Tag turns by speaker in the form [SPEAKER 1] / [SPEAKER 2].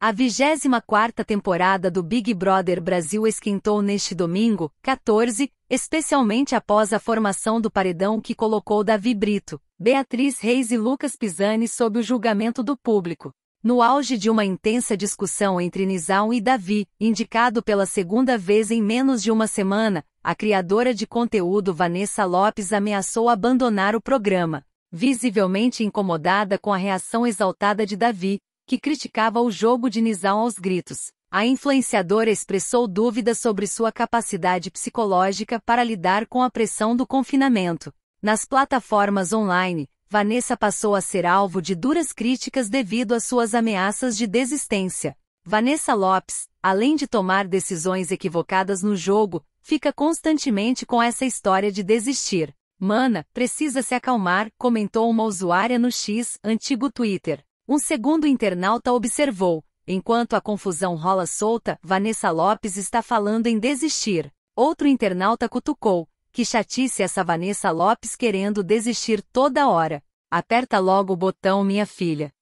[SPEAKER 1] A 24ª temporada do Big Brother Brasil esquentou neste domingo, 14, especialmente após a formação do paredão que colocou Davi Brito, Beatriz Reis e Lucas Pisani sob o julgamento do público. No auge de uma intensa discussão entre Nizam e Davi, indicado pela segunda vez em menos de uma semana, a criadora de conteúdo Vanessa Lopes ameaçou abandonar o programa. Visivelmente incomodada com a reação exaltada de Davi, que criticava o jogo de Nizam aos gritos. A influenciadora expressou dúvidas sobre sua capacidade psicológica para lidar com a pressão do confinamento. Nas plataformas online, Vanessa passou a ser alvo de duras críticas devido às suas ameaças de desistência. Vanessa Lopes, além de tomar decisões equivocadas no jogo, fica constantemente com essa história de desistir. Mana, precisa se acalmar, comentou uma usuária no X, antigo Twitter. Um segundo internauta observou: enquanto a confusão rola solta, Vanessa Lopes está falando em desistir. Outro internauta cutucou: que chatice essa Vanessa Lopes querendo desistir toda hora. Aperta logo o botão, minha filha.